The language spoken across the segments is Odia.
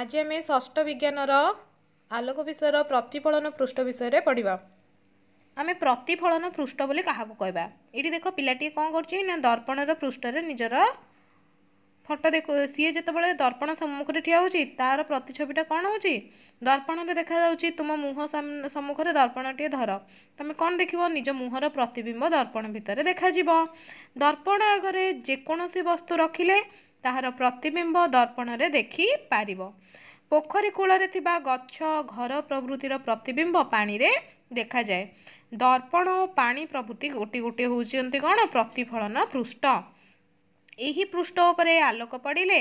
ଆଜି ଆମେ ଷଷ୍ଠ ବିଜ୍ଞାନର ଆଲୋକ ବିଷୟର ପ୍ରତିଫଳନ ପୃଷ୍ଠ ବିଷୟରେ ପଢ଼ିବା ଆମେ ପ୍ରତିଫଳନ ପୃଷ୍ଠ ବୋଲି କାହାକୁ କହିବା ଏଇଠି ଦେଖ ପିଲାଟିଏ କ'ଣ କରୁଛି ନା ଦର୍ପଣର ପୃଷ୍ଠରେ ନିଜର ଫଟୋ ଦେଖୁ ସିଏ ଯେତେବେଳେ ଦର୍ପଣ ସମ୍ମୁଖରେ ଠିଆ ହେଉଛି ତା'ର ପ୍ରତିଛବିଟା କ'ଣ ହେଉଛି ଦର୍ପଣରେ ଦେଖାଯାଉଛି ତୁମ ମୁହଁ ସମ୍ମୁଖରେ ଦର୍ପଣଟିଏ ଧର ତୁମେ କ'ଣ ଦେଖିବ ନିଜ ମୁହଁର ପ୍ରତିବିମ୍ବ ଦର୍ପଣ ଭିତରେ ଦେଖାଯିବ ଦର୍ପଣ ଆଗରେ ଯେକୌଣସି ବସ୍ତୁ ରଖିଲେ ତାହାର ପ୍ରତିବିମ୍ବ ଦର୍ପଣରେ ଦେଖିପାରିବ ପୋଖରୀ କୂଳରେ ଥିବା ଗଛ ଘର ପ୍ରଭୃତିର ପ୍ରତିବିମ୍ବ ପାଣିରେ ଦେଖାଯାଏ ଦର୍ପଣ ଓ ପାଣି ପ୍ରଭୃତି ଗୋଟିଏ ଗୋଟିଏ ହେଉଛନ୍ତି କ'ଣ ପ୍ରତିଫଳନ ପୃଷ୍ଠ ଏହି ପୃଷ୍ଠ ଉପରେ ଆଲୋକ ପଡ଼ିଲେ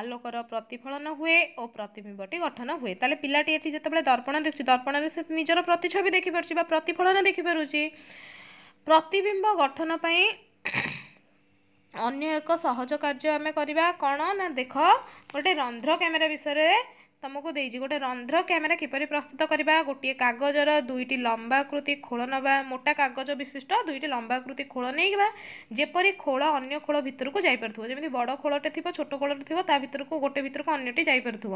ଆଲୋକର ପ୍ରତିଫଳନ ହୁଏ ଓ ପ୍ରତିବିମ୍ବଟି ଗଠନ ହୁଏ ତାହେଲେ ପିଲାଟି ଏଠି ଯେତେବେଳେ ଦର୍ପଣ ଦେଖୁଛି ଦର୍ପଣରେ ସେ ନିଜର ପ୍ରତିଛବି ଦେଖିପାରୁଛି ବା ପ୍ରତିଫଳନ ଦେଖିପାରୁଛି ପ୍ରତିବିମ୍ବ ଗଠନ ପାଇଁ ଅନ୍ୟ ଏକ ସହଜ କାର୍ଯ୍ୟ ଆମେ କରିବା କ'ଣ ନା ଦେଖ ଗୋଟେ ରନ୍ଧ୍ର କ୍ୟାମେରା ବିଷୟରେ ତୁମକୁ ଦେଇଛି ଗୋଟେ ରନ୍ଧ୍ର କ୍ୟାମେରା କିପରି ପ୍ରସ୍ତୁତ କରିବା ଗୋଟିଏ କାଗଜର ଦୁଇଟି ଲମ୍ବାକୃତି ଖୋଳ ନେବା ମୋଟା କାଗଜ ବିଶିଷ୍ଟ ଦୁଇଟି ଲମ୍ବାକୃତି ଖୋଳ ନେଇଯିବା ଯେପରି ଖୋଳ ଅନ୍ୟ ଖୋଳ ଭିତରକୁ ଯାଇପାରୁଥିବ ଯେମିତି ବଡ଼ ଖୋଳଟେ ଥିବ ଛୋଟ ଖୋଳଟେ ଥିବ ତା ଭିତରକୁ ଗୋଟେ ଭିତରକୁ ଅନ୍ୟଟି ଯାଇପାରୁଥିବ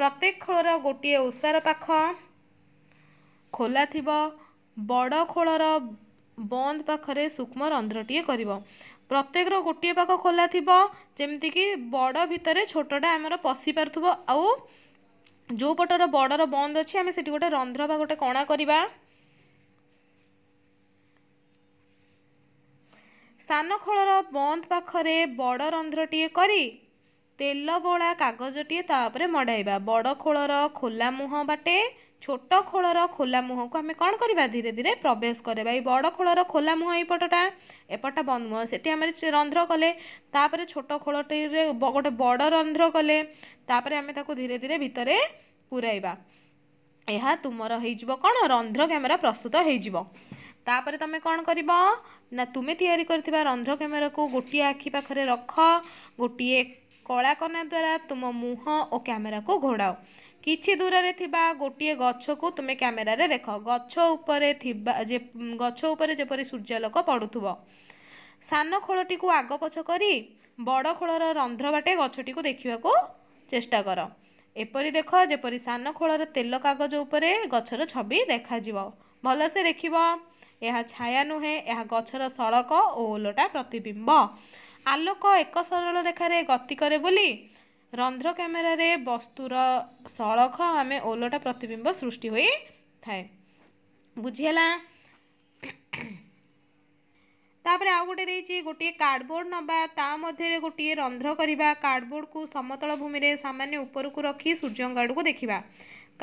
ପ୍ରତ୍ୟେକ ଖୋଳର ଗୋଟିଏ ଓଷାର ପାଖ ଖୋଲା ଥିବ ବଡ଼ ଖୋଳର ବନ୍ଦ ପାଖରେ ସୂକ୍ଷ୍ମ ରନ୍ଧ୍ରଟିଏ କରିବ ପ୍ରତ୍ୟେକର ଗୋଟିଏ ପାଖ ଖୋଲା ଥିବ ଯେମିତିକି ବଡ଼ ଭିତରେ ଛୋଟଟା ଆମର ପଶି ପାରୁଥିବ ଆଉ ଯେଉଁ ପଟର ବଡ଼ର ବନ୍ଦ ଅଛି ଆମେ ସେଠି ଗୋଟେ ରନ୍ଧ୍ର ବା ଗୋଟେ କଣା କରିବା ସାନ ଖୋଳର ବନ୍ଦ ପାଖରେ ବଡ଼ ରନ୍ଧ୍ରଟିଏ କରି ତେଲ ବଳା କାଗଜଟିଏ ତା ଉପରେ ମଡ଼ାଇବା ବଡ଼ ଖୋଳର ଖୋଲା ମୁହଁ ବାଟେ ଛୋଟ ଖୋଳର ଖୋଲା ମୁହଁକୁ ଆମେ କ'ଣ କରିବା ଧୀରେ ଧୀରେ ପ୍ରବେଶ କରିବା ଏଇ ବଡ଼ ଖୋଳର ଖୋଲା ମୁହଁ ଏଇପଟଟା ଏପଟଟା ବନ୍ଦ ମୁହଁ ସେଠି ଆମେ ରନ୍ଧ୍ର କଲେ ତାପରେ ଛୋଟ ଖୋଳଟିରେ ଗୋଟେ ବଡ଼ ରନ୍ଧ୍ର କଲେ ତାପରେ ଆମେ ତାକୁ ଧୀରେ ଧୀରେ ଭିତରେ ପୁରାଇବା ଏହା ତୁମର ହେଇଯିବ କ'ଣ ରନ୍ଧ୍ର କ୍ୟାମେରା ପ୍ରସ୍ତୁତ ହେଇଯିବ ତାପରେ ତୁମେ କ'ଣ କରିବ ନା ତୁମେ ତିଆରି କରିଥିବା ରନ୍ଧ୍ର କ୍ୟାମେରାକୁ ଗୋଟିଏ ଆଖି ପାଖରେ ରଖ ଗୋଟିଏ କଳା କନା ଦ୍ୱାରା ତୁମ ମୁହଁ ଓ କ୍ୟାମେରାକୁ ଘୋଡ଼ାଅ କିଛି ଦୂରରେ ଥିବା ଗୋଟିଏ ଗଛକୁ ତୁମେ କ୍ୟାମେରାରେ ଦେଖ ଗଛ ଉପରେ ଥିବା ଯେ ଗଛ ଉପରେ ଯେପରି ସୂର୍ଯ୍ୟାଲୋକ ପଡ଼ୁଥିବ ସାନ ଖୋଳଟିକୁ ଆଗ ପଛ କରି ବଡ଼ ଖୋଳର ରନ୍ଧ୍ର ବାଟେ ଗଛଟିକୁ ଦେଖିବାକୁ ଚେଷ୍ଟା କର ଏପରି ଦେଖ ଯେପରି ସାନ ଖୋଳର ତେଲ କାଗଜ ଉପରେ ଗଛର ଛବି ଦେଖାଯିବ ଭଲସେ ଦେଖିବ ଏହା ଛାୟା ନୁହେଁ ଏହା ଗଛର ସଳକ ଓ ଓଲଟା ପ୍ରତିବିମ୍ବ ଆଲୋକ ଏକ ସରଳ ରେଖାରେ ଗତି କରେ ବୋଲି ରନ୍ଧ୍ର କ୍ୟାମେରାରେ ବସ୍ତୁର ସଳଖ ଆମେ ଓଲଟା ପ୍ରତିବିମ୍ବ ସୃଷ୍ଟି ହୋଇଥାଏ ବୁଝିହେଲା ତାପରେ ଆଉ ଗୋଟେ ଦେଇଛି ଗୋଟିଏ କାର୍ଡ଼ବୋର୍ଡ଼ ନେବା ତା ମଧ୍ୟରେ ଗୋଟିଏ ରନ୍ଧ୍ର କରିବା କାର୍ଡ଼ବୋର୍ଡ଼କୁ ସମତଳ ଭୂମିରେ ସାମାନ୍ୟ ଉପରକୁ ରଖି ସୂର୍ଯ୍ୟଙ୍କ ଆଡ଼କୁ ଦେଖିବା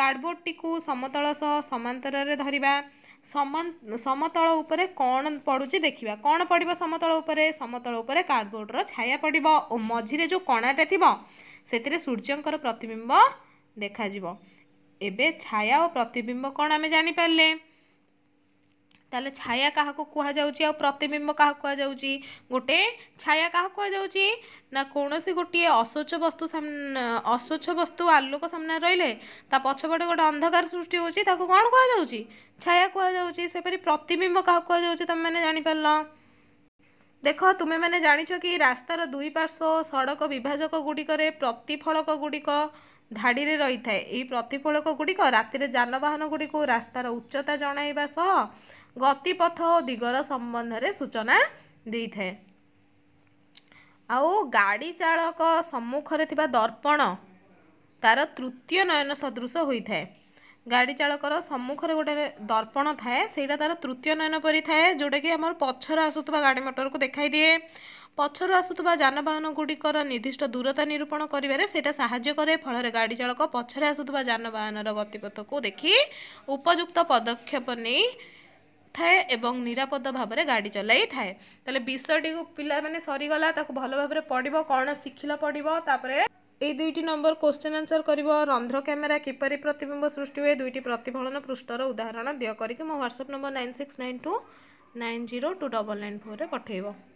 କାର୍ଡ଼ବୋର୍ଡ଼ଟିକୁ ସମତଳ ସହ ସମାନ୍ତରରେ ଧରିବା ସମତଳ ଉପରେ କ'ଣ ପଡ଼ୁଛି ଦେଖିବା କ'ଣ ପଡ଼ିବ ସମତଳ ଉପରେ ସମତଳ ଉପରେ କାର୍ଡ଼ବୋର୍ଡ଼ର ଛାୟା ପଡ଼ିବ ଓ ମଝିରେ ଯେଉଁ କଣାଟା ଥିବ ସେଥିରେ ସୂର୍ଯ୍ୟଙ୍କର ପ୍ରତିବିମ୍ବ ଦେଖାଯିବ ଏବେ ଛାୟା ଓ ପ୍ରତିବିମ୍ବ କ'ଣ ଆମେ ଜାଣିପାରିଲେ ତାହେଲେ ଛାୟା କାହାକୁ କୁହାଯାଉଛି ଆଉ ପ୍ରତିବିମ୍ବ କାହାକୁ କୁହାଯାଉଛି ଗୋଟେ ଛାୟା କାହାକୁ କୁହାଯାଉଛି ନା କୌଣସି ଗୋଟିଏ ଅସ୍ୱଚ୍ଛ ବସ୍ତୁ ଅସ୍ୱଚ୍ଛ ବସ୍ତୁ ଆଲୋକ ସାମ୍ନାରେ ରହିଲେ ତା ପଛପଟେ ଗୋଟେ ଅନ୍ଧକାର ସୃଷ୍ଟି ହେଉଛି ତାକୁ କ'ଣ କୁହାଯାଉଛି ଛାୟା କୁହାଯାଉଛି ସେପରି ପ୍ରତିବିମ୍ବ କାହାକୁ କୁହାଯାଉଛି ତୁମେମାନେ ଜାଣିପାରିଲ ଦେଖ ତୁମେମାନେ ଜାଣିଛ କି ରାସ୍ତାର ଦୁଇ ପାର୍ଶ୍ଵ ସଡ଼କ ବିଭାଜକ ଗୁଡ଼ିକରେ ପ୍ରତିଫଳକ ଗୁଡ଼ିକ ଧାଡ଼ିରେ ରହିଥାଏ ଏହି ପ୍ରତିଫଳକ ଗୁଡ଼ିକ ରାତିରେ ଯାନବାହନ ଗୁଡ଼ିକୁ ରାସ୍ତାର ଉଚ୍ଚତା ଜଣାଇବା ସହ ଗତିପଥ ଓ ଦିଗର ସମ୍ବନ୍ଧରେ ସୂଚନା ଦେଇଥାଏ ଆଉ ଗାଡ଼ି ଚାଳକ ସମ୍ମୁଖରେ ଥିବା ଦର୍ପଣ ତା'ର ତୃତୀୟ ନୟନ ସଦୃଶ ହୋଇଥାଏ ଗାଡ଼ି ଚାଳକର ସମ୍ମୁଖରେ ଗୋଟେ ଦର୍ପଣ ଥାଏ ସେଇଟା ତା'ର ତୃତୀୟ ନୟନ ପରି ଥାଏ ଯେଉଁଟାକି ଆମର ପଛରେ ଆସୁଥିବା ଗାଡ଼ି ମଟରକୁ ଦେଖାଇଦିଏ ପଛରୁ ଆସୁଥିବା ଯାନବାହନ ଗୁଡ଼ିକର ନିର୍ଦ୍ଦିଷ୍ଟ ଦୂରତା ନିରୂପଣ କରିବାରେ ସେଇଟା ସାହାଯ୍ୟ କରେ ଫଳରେ ଗାଡ଼ି ଚାଳକ ପଛରେ ଆସୁଥିବା ଯାନବାହନର ଗତିପଥକୁ ଦେଖି ଉପଯୁକ୍ତ ପଦକ୍ଷେପ ନେଇ ଥାଏ ଏବଂ ନିରାପଦ ଭାବରେ ଗାଡ଼ି ଚଲାଇଥାଏ ତାହେଲେ ବିଷୟଟିକୁ ପିଲାମାନେ ସରିଗଲା ତାକୁ ଭଲ ଭାବରେ ପଢ଼ିବ କ'ଣ ଶିଖିଲା ପଡ଼ିବ ତାପରେ এই দুইটি নম্বর কোশ্চেন আনসর করব রন্ধ্র ক্যামেরা কিপরি প্রতবিম্ব সৃষ্টি হুয়ে দুইটি প্রতিফলন পৃষ্ঠর উদাহরণ দিয় করি মো WhatsApp number nine six nine two nine zero two double nine ফোর্রে পঠাইব